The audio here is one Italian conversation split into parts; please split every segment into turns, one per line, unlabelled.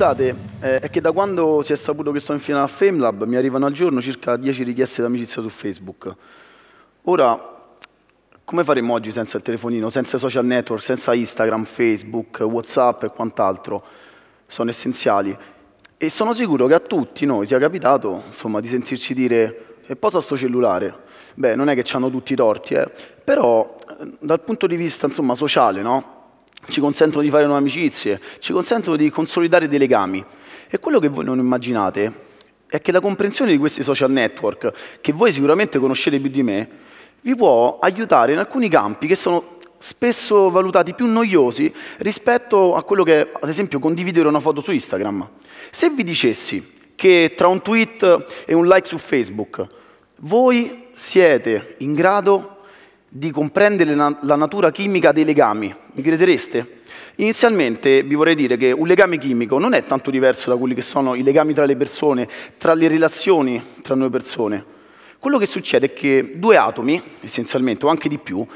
Scusate, eh, è che da quando si è saputo che sto in finale a FameLab mi arrivano al giorno circa 10 richieste d'amicizia su Facebook. Ora, come faremo oggi senza il telefonino, senza i social network, senza Instagram, Facebook, Whatsapp e quant'altro? Sono essenziali. E sono sicuro che a tutti noi sia capitato insomma, di sentirci dire e posa sto cellulare. Beh, non è che ci hanno tutti i torti, eh. però eh, dal punto di vista insomma, sociale, no? ci consentono di fare nuove amicizie, ci consentono di consolidare dei legami. E quello che voi non immaginate è che la comprensione di questi social network, che voi sicuramente conoscete più di me, vi può aiutare in alcuni campi che sono spesso valutati più noiosi rispetto a quello che è, ad esempio, condividere una foto su Instagram. Se vi dicessi che tra un tweet e un like su Facebook voi siete in grado di comprendere la natura chimica dei legami. Mi credereste? Inizialmente vi vorrei dire che un legame chimico non è tanto diverso da quelli che sono i legami tra le persone, tra le relazioni tra noi persone. Quello che succede è che due atomi, essenzialmente, o anche di più,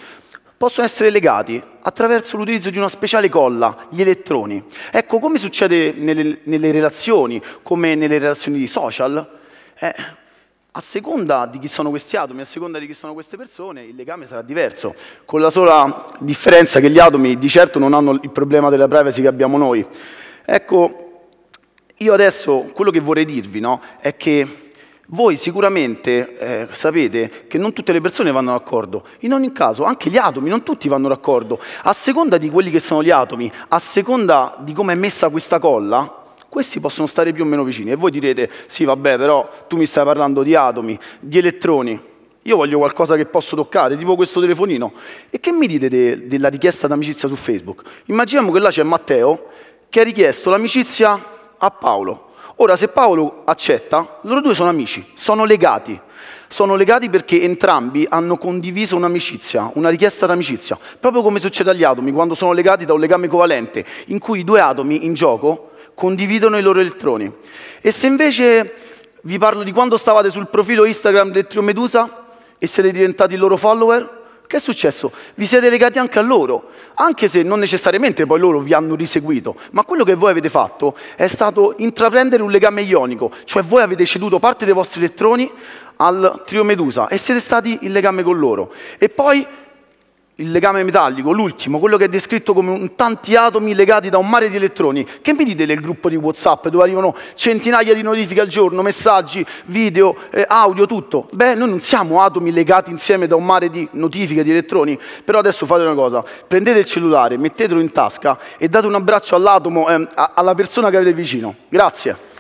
possono essere legati attraverso l'utilizzo di una speciale colla, gli elettroni. Ecco, come succede nelle, nelle relazioni, come nelle relazioni di social, eh, a seconda di chi sono questi atomi, a seconda di chi sono queste persone, il legame sarà diverso, con la sola differenza che gli atomi di certo non hanno il problema della privacy che abbiamo noi. Ecco, io adesso quello che vorrei dirvi no, è che voi sicuramente eh, sapete che non tutte le persone vanno d'accordo, in ogni caso anche gli atomi, non tutti vanno d'accordo, a seconda di quelli che sono gli atomi, a seconda di come è messa questa colla, questi possono stare più o meno vicini. E voi direte, sì vabbè, però tu mi stai parlando di atomi, di elettroni. Io voglio qualcosa che posso toccare, tipo questo telefonino. E che mi dite de della richiesta d'amicizia su Facebook? Immaginiamo che là c'è Matteo che ha richiesto l'amicizia a Paolo. Ora, se Paolo accetta, loro due sono amici, sono legati. Sono legati perché entrambi hanno condiviso un'amicizia, una richiesta d'amicizia, proprio come succede agli atomi quando sono legati da un legame covalente, in cui i due atomi in gioco condividono i loro elettroni. E se invece vi parlo di quando stavate sul profilo Instagram del Trio Medusa e siete diventati i loro follower, che è successo? Vi siete legati anche a loro, anche se non necessariamente poi loro vi hanno riseguito, ma quello che voi avete fatto è stato intraprendere un legame ionico, cioè voi avete ceduto parte dei vostri elettroni al Trio Medusa e siete stati in legame con loro. E poi il legame metallico, l'ultimo, quello che è descritto come tanti atomi legati da un mare di elettroni. Che mi dite del gruppo di WhatsApp dove arrivano centinaia di notifiche al giorno, messaggi, video, eh, audio, tutto? Beh, noi non siamo atomi legati insieme da un mare di notifiche, di elettroni. Però adesso fate una cosa, prendete il cellulare, mettetelo in tasca e date un abbraccio all'atomo, eh, alla persona che avete vicino. Grazie.